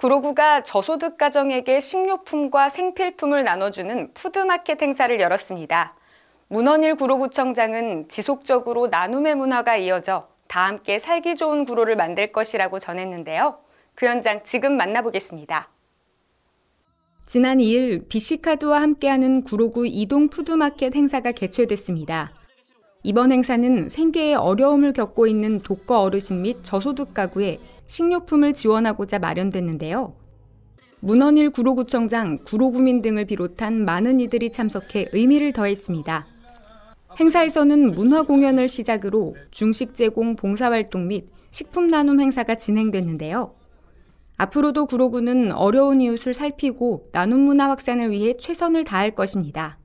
구로구가 저소득 가정에게 식료품과 생필품을 나눠주는 푸드마켓 행사를 열었습니다. 문헌일 구로구청장은 지속적으로 나눔의 문화가 이어져 다 함께 살기 좋은 구로를 만들 것이라고 전했는데요. 그 현장 지금 만나보겠습니다. 지난 2일 BC카드와 함께하는 구로구 이동 푸드마켓 행사가 개최됐습니다. 이번 행사는 생계에 어려움을 겪고 있는 독거 어르신 및 저소득 가구에 식료품을 지원하고자 마련됐는데요. 문헌일 구로구청장, 구로구민 등을 비롯한 많은 이들이 참석해 의미를 더했습니다. 행사에서는 문화 공연을 시작으로 중식 제공 봉사활동 및 식품 나눔 행사가 진행됐는데요. 앞으로도 구로구는 어려운 이웃을 살피고 나눔 문화 확산을 위해 최선을 다할 것입니다.